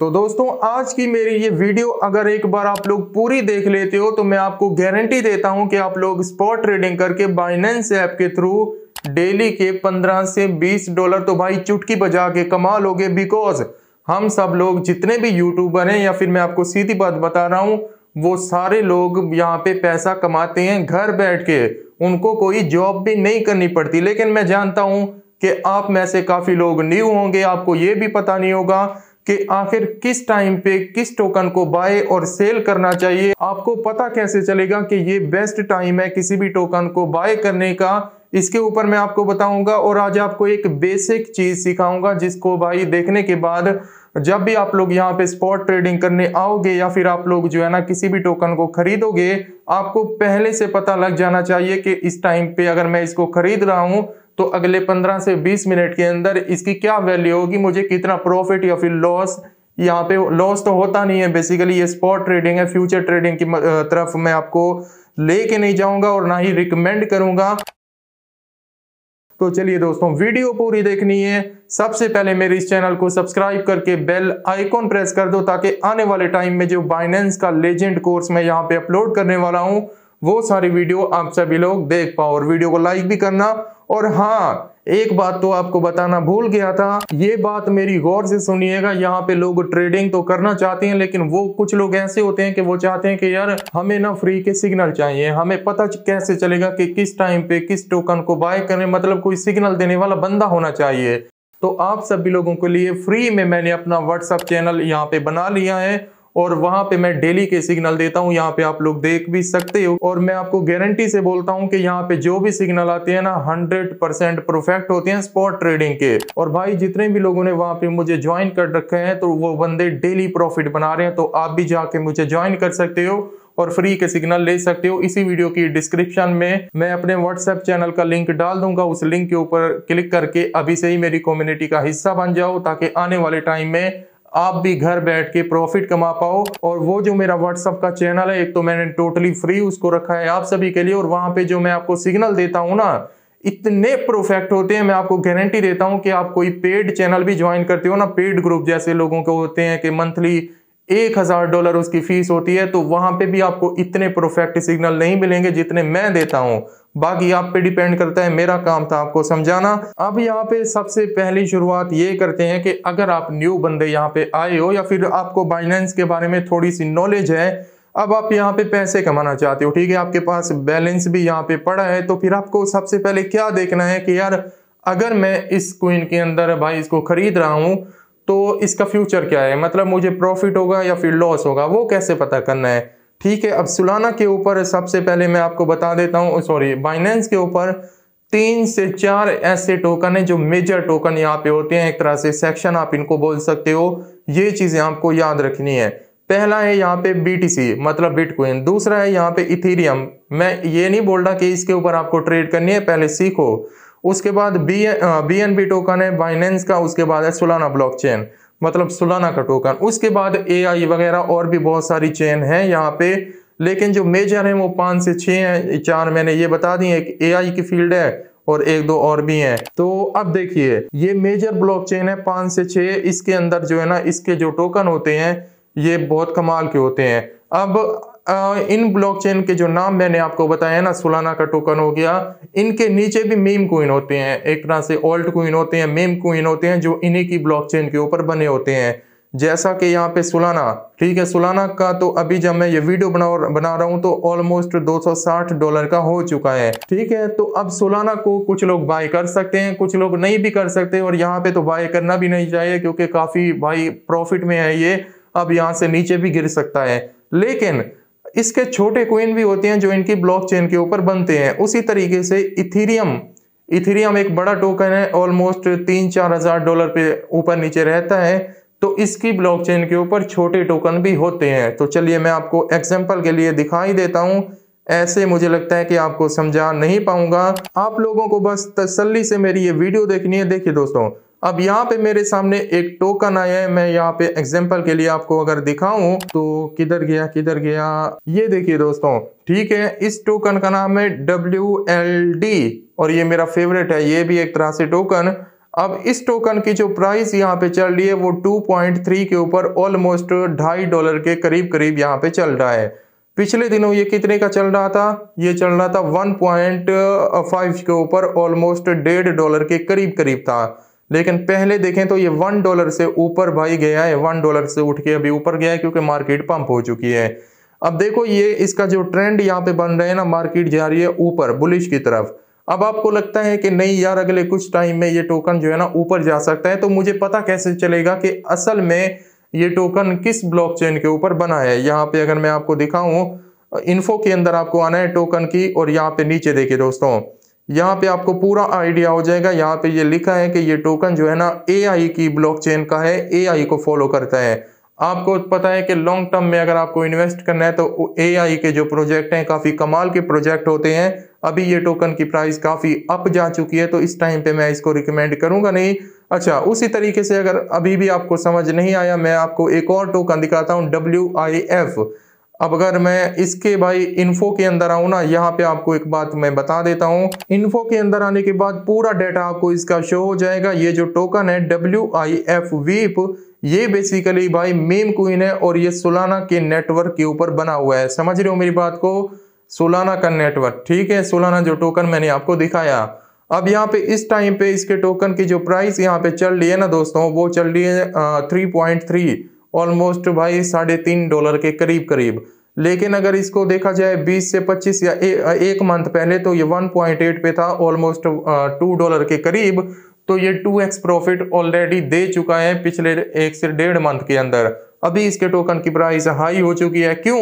तो दोस्तों आज की मेरी ये वीडियो अगर एक बार आप लोग पूरी देख लेते हो तो मैं आपको गारंटी देता हूं कि आप लोग स्पॉट ट्रेडिंग करके बाइनेंस ऐप के थ्रू डेली के 15 से 20 डॉलर तो भाई चुटकी बजा के कमा लोगे बिकॉज हम सब लोग जितने भी यूट्यूबर हैं या फिर मैं आपको सीधी बात बता रहा हूं वो सारे लोग यहाँ पे पैसा कमाते हैं घर बैठ के उनको कोई जॉब भी नहीं करनी पड़ती लेकिन मैं जानता हूं कि आप में से काफ़ी लोग न्यू होंगे आपको ये भी पता नहीं होगा कि आखिर किस टाइम पे किस टोकन को बाय और सेल करना चाहिए आपको पता कैसे चलेगा कि ये बेस्ट टाइम है किसी भी टोकन को बाय करने का इसके ऊपर मैं आपको बताऊंगा और आज आपको एक बेसिक चीज़ सिखाऊंगा जिसको भाई देखने के बाद जब भी आप लोग यहाँ पे स्पॉट ट्रेडिंग करने आओगे या फिर आप लोग जो है ना किसी भी टोकन को खरीदोगे आपको पहले से पता लग जाना चाहिए कि इस टाइम पे अगर मैं इसको खरीद रहा हूं तो अगले 15 से 20 मिनट के अंदर इसकी क्या वैल्यू होगी मुझे कितना प्रॉफिट या फिर लॉस यहाँ पे लॉस तो होता नहीं है बेसिकली ये स्पॉट ट्रेडिंग है फ्यूचर ट्रेडिंग की तरफ मैं आपको लेके नहीं जाऊंगा और ना ही रिकमेंड करूंगा तो चलिए दोस्तों वीडियो पूरी देखनी है सबसे पहले मेरे इस चैनल को सब्सक्राइब करके बेल आइकॉन प्रेस कर दो ताकि आने वाले टाइम में जो बाइनेंस का लेजेंड कोर्स मैं यहाँ पे अपलोड करने वाला हूँ वो सारी वीडियो आप सभी लोग देख पाओ और वीडियो को लाइक भी करना और हाँ एक बात तो आपको बताना भूल गया था ये बात मेरी गौर से सुनिएगा यहाँ पे लोग ट्रेडिंग तो करना चाहते हैं लेकिन वो कुछ लोग ऐसे होते हैं कि वो चाहते हैं कि यार हमें ना फ्री के सिग्नल चाहिए हमें पता कैसे चलेगा कि किस टाइम पे किस टोकन को बाय करें मतलब कोई सिग्नल देने वाला बंदा होना चाहिए तो आप सभी लोगों के लिए फ्री में मैंने अपना व्हाट्सअप चैनल यहाँ पे बना लिया है और वहां पे मैं डेली के सिग्नल देता हूँ यहाँ पे आप लोग देख भी सकते हो और मैं आपको गारंटी से बोलता हूँ कि यहाँ पे जो भी सिग्नल आते हैं ना हंड्रेड परसेंट परफेक्ट होते हैं स्पॉट ट्रेडिंग के और भाई जितने भी लोगों ने वहां पे मुझे ज्वाइन कर रखे हैं तो वो बंदे डेली प्रॉफिट बना रहे हैं तो आप भी जाके मुझे ज्वाइन कर सकते हो और फ्री के सिग्नल ले सकते हो इसी वीडियो की डिस्क्रिप्शन में मैं अपने व्हाट्सएप चैनल का लिंक डाल दूंगा उस लिंक के ऊपर क्लिक करके अभी से ही मेरी कम्युनिटी का हिस्सा बन जाओ ताकि आने वाले टाइम में आप भी घर बैठ के प्रॉफिट कमा पाओ और वो जो मेरा व्हाट्सअप का चैनल है एक तो मैंने टोटली फ्री उसको रखा है आप सभी के लिए और वहां पे जो मैं आपको सिग्नल देता हूँ ना इतने परफेक्ट होते हैं मैं आपको गारंटी देता हूं कि आप कोई पेड चैनल भी ज्वाइन करते हो ना पेड ग्रुप जैसे लोगों के होते हैं कि मंथली एक हज़ार डॉलर उसकी फीस होती है तो वहां पे भी आपको इतने परफेक्ट सिग्नल नहीं मिलेंगे जितने मैं देता हूं बाकी आप पे डिपेंड करता है मेरा काम था आपको समझाना अब यहाँ पे सबसे पहली शुरुआत ये करते हैं कि अगर आप न्यू बंदे यहाँ पे आए हो या फिर आपको बाइनेंस के बारे में थोड़ी सी नॉलेज है अब आप यहाँ पे पैसे कमाना चाहते हो ठीक है आपके पास बैलेंस भी यहाँ पे पड़ा है तो फिर आपको सबसे पहले क्या देखना है कि यार अगर मैं इस क्वीन के अंदर भाई इसको खरीद रहा हूं तो इसका फ्यूचर क्या है मतलब मुझे प्रॉफिट होगा या फिर लॉस होगा वो कैसे पता करना है ठीक है अब सुलाना के ऊपर सबसे पहले मैं आपको बता देता हूँ सॉरी बाइनेंस के ऊपर तीन से चार ऐसे टोकन है जो मेजर टोकन यहाँ पे होते हैं एक तरह से सेक्शन आप इनको बोल सकते हो ये चीज़ें आपको याद रखनी है पहला है यहाँ पे बीटीसी मतलब बिटकॉइन दूसरा है यहाँ पे इथेरियम मैं ये नहीं बोल रहा कि इसके ऊपर आपको ट्रेड करनी है पहले सीखो उसके बाद B B N B token है बाइनेंस का उसके बाद है सुलाना ब्लॉकचेन मतलब सुलाना का टोकन उसके बाद ए आई वगैरह और भी बहुत सारी चेन है यहाँ पे लेकिन जो मेजर है वो पांच से छह हैं चार मैंने ये बता दी एक ए आई की फील्ड है और एक दो और भी हैं तो अब देखिए ये मेजर ब्लॉकचेन है पांच से छह इसके अंदर जो है ना इसके जो टोकन होते हैं ये बहुत कमाल के होते हैं अब इन ब्लॉकचेन के जो नाम मैंने आपको बताया ना सुलाना का टोकन हो गया इनके नीचे भी मेम कोइन होते हैं एक तरह से ओल्ड कोइन होते हैं मेम कोइन होते हैं जो इन्हीं की ब्लॉकचेन के ऊपर बने होते हैं जैसा कि यहाँ पे सुलाना ठीक है सुलाना का तो अभी जब मैं ये वीडियो बना बना रहा हूँ तो ऑलमोस्ट 260 डॉलर का हो चुका है ठीक है तो अब सुलाना को कुछ लोग बाय कर सकते हैं कुछ लोग नहीं भी कर सकते और यहाँ पे तो बाय करना भी नहीं चाहिए क्योंकि काफ़ी भाई प्रॉफिट में है ये अब यहाँ से नीचे भी गिर सकता है लेकिन इसके छोटे कोइन भी होते हैं जो इनकी ब्लॉकचेन के ऊपर बनते हैं उसी तरीके से इथीरियम इथीरियम एक बड़ा टोकन है ऑलमोस्ट तीन चार हजार डॉलर पे ऊपर नीचे रहता है तो इसकी ब्लॉकचेन के ऊपर छोटे टोकन भी होते हैं तो चलिए मैं आपको एग्जाम्पल के लिए दिखाई देता हूँ ऐसे मुझे लगता है कि आपको समझा नहीं पाऊंगा आप लोगों को बस तसल्ली से मेरी ये वीडियो देखनी है देखिए दोस्तों अब यहाँ पे मेरे सामने एक टोकन आया है मैं यहाँ पे एग्जाम्पल के लिए आपको अगर दिखाऊं तो किधर गया किधर गया ये देखिए दोस्तों ठीक है इस टोकन का नाम है डब्ल्यू एल डी और ये मेरा फेवरेट है ये भी एक तरह से टोकन अब इस टोकन की जो प्राइस यहाँ पे चल रही है वो 2.3 के ऊपर ऑलमोस्ट ढाई डॉलर के करीब करीब यहाँ पे चल रहा है पिछले दिनों ये कितने का चल रहा था ये चल रहा था 1.5 के ऊपर ऑलमोस्ट डेढ़ डॉलर के करीब करीब था लेकिन पहले देखें तो ये वन डॉलर से ऊपर भाई गया है वन डॉलर से उठ के अभी ऊपर गया है क्योंकि मार्केट पंप हो चुकी है अब देखो ये इसका जो ट्रेंड यहाँ पे बन रहा है ना मार्केट जा रही है ऊपर बुलिश की तरफ अब आपको लगता है कि नहीं यार अगले कुछ टाइम में ये टोकन जो है ना ऊपर जा सकता है तो मुझे पता कैसे चलेगा कि असल में ये टोकन किस ब्लॉकचेन के ऊपर बना है यहाँ पे अगर मैं आपको दिखाऊं इन्फो के अंदर आपको आना है टोकन की और यहाँ पे नीचे देखिए दोस्तों यहाँ पे आपको पूरा आइडिया हो जाएगा यहाँ पे ये लिखा है कि ये टोकन जो है ना ए की ब्लॉकचेन का है ए को फॉलो करता है आपको पता है कि लॉन्ग टर्म में अगर आपको इन्वेस्ट करना है तो ए के जो प्रोजेक्ट हैं काफ़ी कमाल के प्रोजेक्ट होते हैं अभी ये टोकन की प्राइस काफ़ी अप जा चुकी है तो इस टाइम पे मैं इसको रिकमेंड करूंगा नहीं अच्छा उसी तरीके से अगर अभी भी आपको समझ नहीं आया मैं आपको एक और टोकन दिखाता हूँ डब्ल्यू आई एफ़ अब अगर मैं इसके भाई इन्फो के अंदर आऊं ना यहाँ पे आपको एक बात मैं बता देता हूँ इन्फो के अंदर आने के बाद पूरा डेटा आपको इसका शो हो जाएगा ये जो टोकन है डब्ल्यू आई एफ वीप ये बेसिकली भाई मेम क्वीन है और ये सोलाना के नेटवर्क के ऊपर बना हुआ है समझ रहे हो मेरी बात को सोलाना का नेटवर्क ठीक है सोलाना जो टोकन मैंने आपको दिखाया अब यहाँ पे इस टाइम पे इसके टोकन की जो प्राइस यहाँ पे चल रही है ना दोस्तों वो चल रही है थ्री पॉइंट थ्री ऑलमोस्ट भाई साढ़े तीन डॉलर के करीब करीब लेकिन अगर इसको देखा जाए 20 से 25 या ए, एक मंथ पहले तो ये 1.8 पे था ऑलमोस्ट टू डॉलर के करीब तो ये 2x प्रॉफिट ऑलरेडी दे चुका है पिछले एक से डेढ़ मंथ के अंदर अभी इसके टोकन की प्राइस हाई हो चुकी है क्यों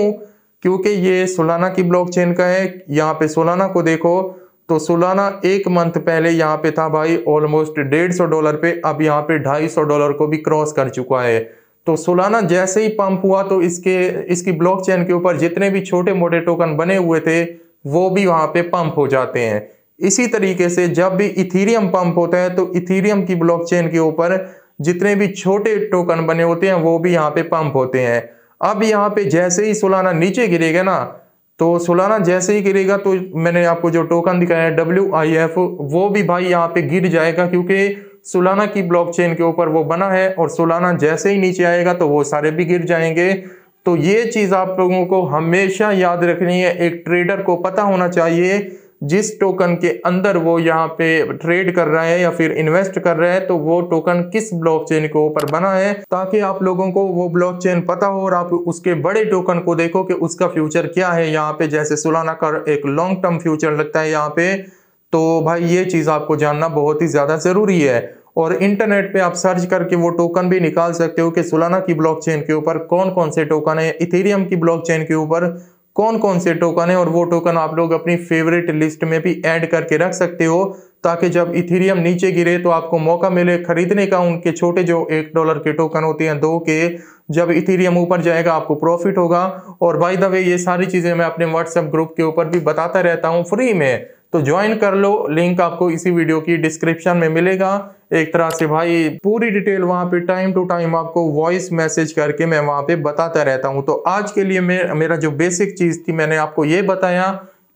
क्योंकि ये सोलाना की ब्लॉकचेन का है यहाँ पे सोलाना को देखो तो सोलाना एक मंथ पहले यहाँ पे था भाई ऑलमोस्ट डेढ़ सौ डॉलर पे अब यहाँ पे ढाई सौ डॉलर को भी क्रॉस कर चुका है तो सोलाना जैसे ही पंप हुआ तो इसके इसकी ब्लॉकचेन के ऊपर जितने भी छोटे मोटे टोकन बने हुए थे वो भी वहां पे पंप हो जाते हैं इसी तरीके से जब भी इथीरियम पंप होता है तो इथीरियम की ब्लॉकचेन के ऊपर जितने भी छोटे टोकन बने होते हैं वो भी यहाँ पे पंप होते हैं अब यहाँ पे जैसे ही सोलाना नीचे गिरेगा ना तो सोलाना जैसे ही गिरेगा तो मैंने आपको जो टोकन दिखाया है डब्ल्यू आई एफ वो भी भाई यहाँ पे गिर जाएगा क्योंकि सुलाना की ब्लॉकचेन के ऊपर वो बना है और सुलाना जैसे ही नीचे आएगा तो वो सारे भी गिर जाएंगे तो ये चीज़ आप लोगों को हमेशा याद रखनी है एक ट्रेडर को पता होना चाहिए जिस टोकन के अंदर वो यहाँ पे ट्रेड कर रहा है या फिर इन्वेस्ट कर रहा है तो वो टोकन किस ब्लॉकचेन के ऊपर बना है ताकि आप लोगों को वो ब्लॉकचेन पता हो और आप उसके बड़े टोकन को देखो कि उसका फ्यूचर क्या है यहाँ पे जैसे सुलाना का एक लॉन्ग टर्म फ्यूचर लगता है यहाँ पे तो भाई ये चीज़ आपको जानना बहुत ही ज़्यादा ज़रूरी है और इंटरनेट पे आप सर्च करके वो टोकन भी निकाल सकते हो कि सुलाना की ब्लॉकचेन के ऊपर कौन कौन से टोकन है इथेरियम की ब्लॉकचेन के ऊपर कौन कौन से टोकन है और वो टोकन आप लोग अपनी फेवरेट लिस्ट में भी ऐड करके रख सकते हो ताकि जब इथेरियम नीचे गिरे तो आपको मौका मिले खरीदने का उनके छोटे जो एक डॉलर के टोकन होते हैं दो के जब इथेरियम ऊपर जाएगा आपको प्रॉफिट होगा और बाय द वे ये सारी चीज़ें मैं अपने व्हाट्सएप ग्रुप के ऊपर भी बताता रहता हूँ फ्री में तो ज्वाइन कर लो लिंक आपको इसी वीडियो की डिस्क्रिप्शन में मिलेगा एक तरह से भाई पूरी डिटेल वहां पे टाइम टू टाइम आपको वॉइस मैसेज करके मैं वहां पे बताता रहता हूं तो आज के लिए मे, मेरा जो बेसिक चीज़ थी मैंने आपको ये बताया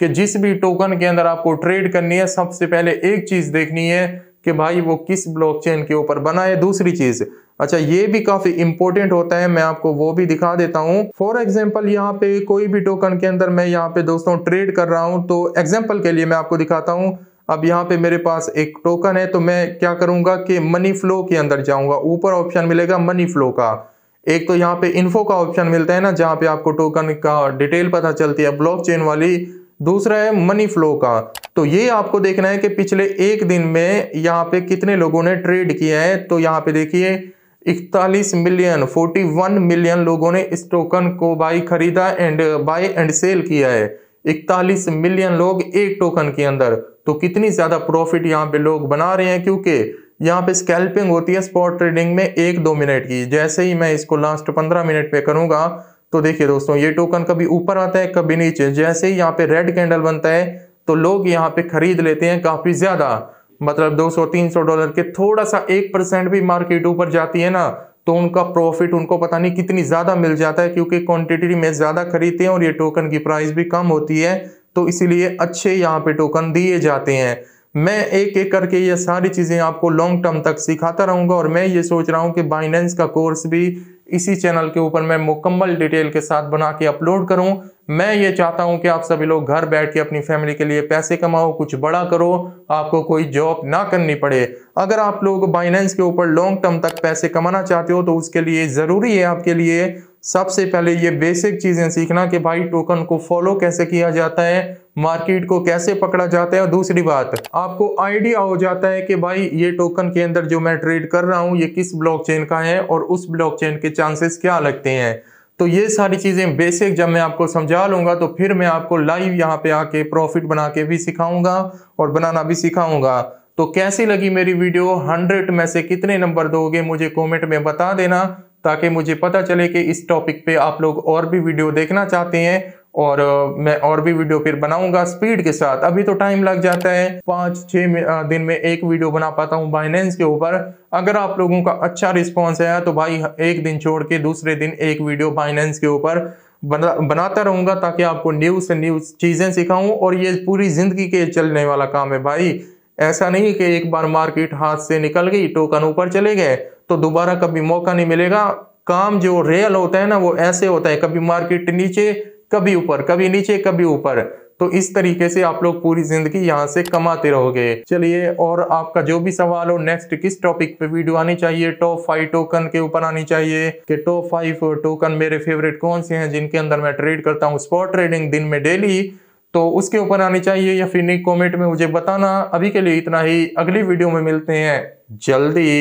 कि जिस भी टोकन के अंदर आपको ट्रेड करनी है सबसे पहले एक चीज़ देखनी है कि भाई वो किस ब्लॉकचेन के ऊपर बना है दूसरी चीज़ अच्छा ये भी काफ़ी इंपॉर्टेंट होता है मैं आपको वो भी दिखा देता हूँ फॉर एग्जाम्पल यहाँ पे कोई भी टोकन के अंदर मैं यहाँ पे दोस्तों ट्रेड कर रहा हूँ तो एग्जाम्पल के लिए मैं आपको दिखाता हूँ अब यहाँ पे मेरे पास एक टोकन है तो मैं क्या करूँगा कि मनी फ्लो के अंदर जाऊंगा ऊपर ऑप्शन मिलेगा मनी फ्लो का एक तो यहाँ पे इन्फो का ऑप्शन मिलता है ना जहाँ पे आपको टोकन का डिटेल पता चलती है चेन वाली दूसरा है मनी फ्लो का तो ये आपको देखना है कि पिछले एक दिन में यहाँ पे कितने लोगों ने ट्रेड किया है तो यहाँ पे देखिए इकतालीस मिलियन फोर्टी वन मिलियन लोगों ने इस टोकन को बाई खरीदा एंड बाई एंड सेल किया है इकतालीस मिलियन लोग एक टोकन के अंदर तो कितनी ज़्यादा प्रॉफिट यहाँ पे लोग बना रहे हैं क्योंकि यहाँ पे स्कैल्पिंग होती है स्पॉट ट्रेडिंग में एक दो मिनट की जैसे ही मैं इसको लास्ट पंद्रह मिनट पे करूंगा तो देखिए दोस्तों ये टोकन कभी ऊपर आता है कभी नीचे जैसे ही यहाँ पे रेड कैंडल बनता है तो लोग यहाँ पे खरीद लेते हैं काफ़ी ज़्यादा मतलब 200-300 डॉलर के थोड़ा सा एक परसेंट भी मार्केट ऊपर जाती है ना तो उनका प्रॉफिट उनको पता नहीं कितनी ज़्यादा मिल जाता है क्योंकि क्वांटिटी में ज़्यादा खरीदते हैं और ये टोकन की प्राइस भी कम होती है तो इसीलिए अच्छे यहाँ पे टोकन दिए जाते हैं मैं एक एक करके ये सारी चीज़ें आपको लॉन्ग टर्म तक सिखाता रहूँगा और मैं ये सोच रहा हूँ कि बाइनेंस का कोर्स भी इसी चैनल के ऊपर मैं मुकम्मल डिटेल के साथ बना के अपलोड करूँ मैं ये चाहता हूं कि आप सभी लोग घर बैठ के अपनी फैमिली के लिए पैसे कमाओ कुछ बड़ा करो आपको कोई जॉब ना करनी पड़े अगर आप लोग बाइनेंस के ऊपर लॉन्ग टर्म तक पैसे कमाना चाहते हो तो उसके लिए ज़रूरी है आपके लिए सबसे पहले ये बेसिक चीज़ें सीखना कि भाई टोकन को फॉलो कैसे किया जाता है मार्केट को कैसे पकड़ा जाता है और दूसरी बात आपको आइडिया हो जाता है कि भाई ये टोकन के अंदर जो मैं ट्रेड कर रहा हूँ ये किस ब्लॉकचेन का है और उस ब्लॉकचेन के चांसेस क्या लगते हैं तो ये सारी चीज़ें बेसिक जब मैं आपको समझा लूंगा तो फिर मैं आपको लाइव यहाँ पे आके प्रॉफिट बना के भी सिखाऊंगा और बनाना भी सिखाऊंगा तो कैसी लगी मेरी वीडियो हंड्रेड में से कितने नंबर दोगे मुझे कॉमेंट में बता देना ताकि मुझे पता चले कि इस टॉपिक पे आप लोग और भी वीडियो देखना चाहते हैं और मैं और भी वीडियो फिर बनाऊंगा स्पीड के साथ अभी तो टाइम लग जाता है पाँच छः दिन में एक वीडियो बना पाता हूँ बाइनेंस के ऊपर अगर आप लोगों का अच्छा रिस्पॉन्स है तो भाई एक दिन छोड़ के दूसरे दिन एक वीडियो बाइनेंस के ऊपर बना बनाता रहूँगा ताकि आपको न्यूज़ से न्यूज़ चीज़ें सिखाऊँ और ये पूरी ज़िंदगी के चलने वाला काम है भाई ऐसा नहीं कि एक बार मार्केट हाथ से निकल गई टोकन ऊपर चले गए तो दोबारा कभी मौका नहीं मिलेगा काम जो रियल होता है ना वो ऐसे होता है कभी मार्केट नीचे कभी ऊपर कभी नीचे कभी ऊपर तो इस तरीके से आप लोग पूरी जिंदगी यहाँ से कमाते रहोगे चलिए और आपका जो भी सवाल हो नेक्स्ट किस टॉपिक पे वीडियो आनी चाहिए टॉप फाइव टोकन के ऊपर आनी चाहिए कि टॉप फाइव टोकन मेरे फेवरेट कौन से हैं जिनके अंदर मैं ट्रेड करता हूँ स्पॉट ट्रेडिंग दिन में डेली तो उसके ऊपर आनी चाहिए या फिर कॉमेंट में मुझे बताना अभी के लिए इतना ही अगली वीडियो में मिलते हैं जल्दी